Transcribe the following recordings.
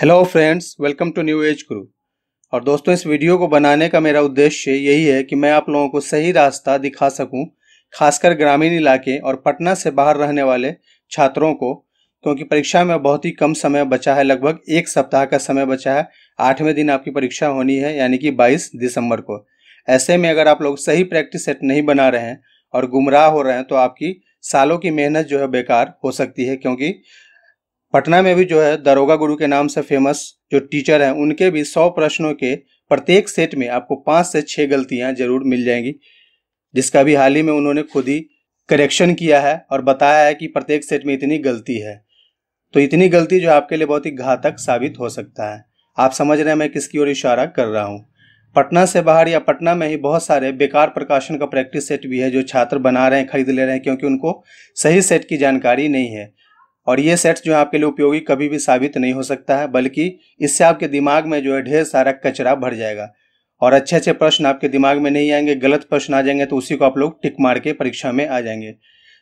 hello friends welcome to new age crew और दोस्तों इस वीडियो को बनाने का मेरा उद्देश्य यही है कि मैं आप लोगों को सही रास्ता दिखा सकूं खासकर ग्रामीण इलाके और पटना से बाहर रहने वाले छात्रों को क्योंकि परीक्षा में बहुत ही कम समय बचा है लगभग एक सप्ताह का समय बचा है आठवें दिन आपकी परीक्षा होनी है यानी कि बाईस दिसंबर को ऐसे में अगर आप लोग सही प्रैक्टिस सेट नहीं बना रहे हैं और गुमराह हो रहे हैं तो आपकी सालों की मेहनत जो है बेकार हो सकती है क्योंकि पटना में भी जो है दरोगा गुरु के नाम से फेमस जो टीचर हैं उनके भी सौ प्रश्नों के प्रत्येक सेट में आपको पाँच से छः गलतियाँ जरूर मिल जाएंगी जिसका भी हाल ही में उन्होंने खुद ही करेक्शन किया है और बताया है कि प्रत्येक सेट में इतनी गलती है तो इतनी गलती जो आपके लिए बहुत ही घातक साबित हो सकता है आप समझ रहे हैं मैं किसकी ओर इशारा कर रहा हूँ पटना से बाहर या पटना में ही बहुत सारे बेकार प्रकाशन का प्रैक्टिस सेट भी है जो छात्र बना रहे हैं खरीद ले रहे हैं क्योंकि उनको सही सेट की जानकारी नहीं है और ये सेट्स जो है आपके लिए उपयोगी कभी भी साबित नहीं हो सकता है बल्कि इससे आपके दिमाग में जो है ढेर सारा कचरा भर जाएगा और अच्छे अच्छे प्रश्न आपके दिमाग में नहीं आएंगे गलत प्रश्न आ जाएंगे तो उसी को आप लोग टिक मार के परीक्षा में आ जाएंगे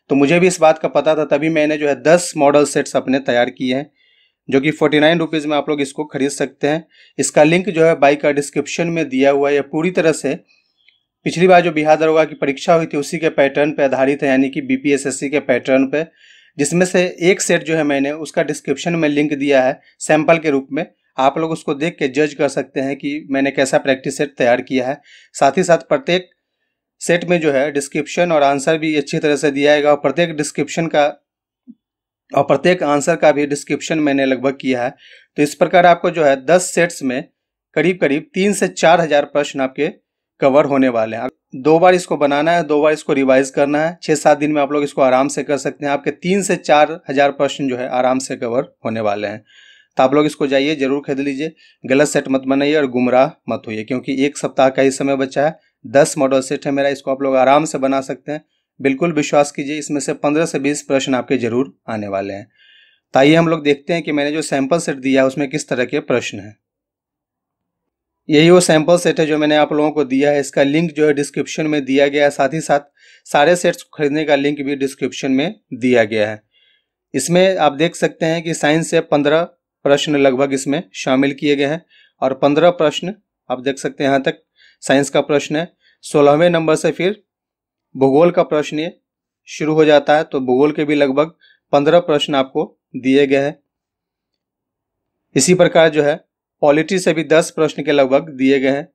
तो मुझे भी इस बात का पता था तभी मैंने जो है दस मॉडल सेट्स अपने तैयार किए हैं जो कि फोर्टी नाइन रुपीज़ में आप लोग इसको खरीद सकते हैं इसका लिंक जो है बाइक का डिस्क्रिप्शन में दिया हुआ है यह पूरी तरह से पिछली बार जो बिहार दरोगा की परीक्षा हुई थी उसी के पैटर्न पर आधारित है यानी कि बी के पैटर्न पर जिसमें से एक सेट जो है मैंने उसका डिस्क्रिप्शन में लिंक दिया है सैंपल के रूप में आप लोग उसको देख के जज कर सकते हैं कि मैंने कैसा प्रैक्टिस सेट तैयार किया है साथ ही साथ प्रत्येक सेट में जो है डिस्क्रिप्शन और आंसर भी अच्छी तरह से दिया जाएगा और प्रत्येक डिस्क्रिप्शन का और प्रत्येक आंसर का भी डिस्क्रिप्शन मैंने लगभग किया है तो इस प्रकार आपको जो है दस सेट्स में करीब करीब तीन से चार हज़ार प्रश्न आपके कवर होने वाले हैं दो बार इसको बनाना है दो बार इसको रिवाइज करना है छह सात दिन में आप लोग इसको आराम से कर सकते हैं आपके तीन से चार हज़ार प्रश्न जो है आराम से कवर होने वाले हैं तो आप लोग इसको जाइए जरूर खरीद लीजिए गलत सेट मत बनाइए और गुमराह मत होइए क्योंकि एक सप्ताह का ही समय बचा है दस मॉडल सेट है मेरा इसको आप लोग आराम से बना सकते हैं बिल्कुल विश्वास कीजिए इसमें से पंद्रह से बीस प्रश्न आपके जरूर आने वाले हैं तो हम लोग देखते हैं कि मैंने जो सैंपल सेट दिया है उसमें किस तरह के प्रश्न हैं यही वो सैंपल सेट है जो मैंने आप लोगों को दिया है इसका लिंक जो है डिस्क्रिप्शन में दिया गया है साथ ही साथ सारे सेट्स खरीदने का लिंक भी डिस्क्रिप्शन में दिया गया है इसमें आप देख सकते हैं कि साइंस से पंद्रह प्रश्न लगभग इसमें शामिल किए गए हैं और पंद्रह प्रश्न आप देख सकते हैं यहाँ तक साइंस का प्रश्न है सोलहवें नंबर से फिर भूगोल का प्रश्न शुरू हो जाता है तो भूगोल के भी लगभग पंद्रह प्रश्न आपको दिए गए हैं इसी प्रकार जो है पॉलिटी से भी दस प्रश्न के लगभग दिए गए हैं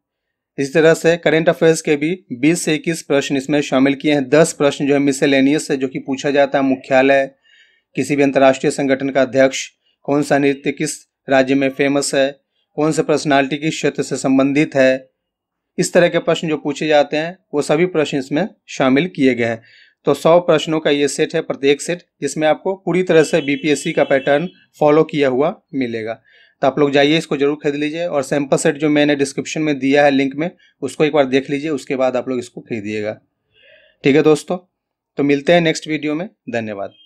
इसी तरह से करेंट अफेयर्स के भी 20 से इक्कीस प्रश्न इसमें शामिल किए हैं दस प्रश्न जो है मिसेलेनियस से जो कि पूछा जाता है मुख्यालय किसी भी अंतर्राष्ट्रीय संगठन का अध्यक्ष कौन सा नृत्य किस राज्य में फेमस है कौन सा पर्सनालिटी किस क्षेत्र से संबंधित है इस तरह के प्रश्न जो पूछे जाते हैं वो सभी प्रश्न इसमें शामिल किए गए हैं तो सौ प्रश्नों का ये सेट है प्रत्येक सेट जिसमें आपको पूरी तरह से बीपीएससी का पैटर्न फॉलो किया हुआ मिलेगा तो आप लोग जाइए इसको जरूर खरीद लीजिए और सैम्पल सेट जो मैंने डिस्क्रिप्शन में दिया है लिंक में उसको एक बार देख लीजिए उसके बाद आप लोग इसको खरीदिएगा ठीक है दोस्तों तो मिलते हैं नेक्स्ट वीडियो में धन्यवाद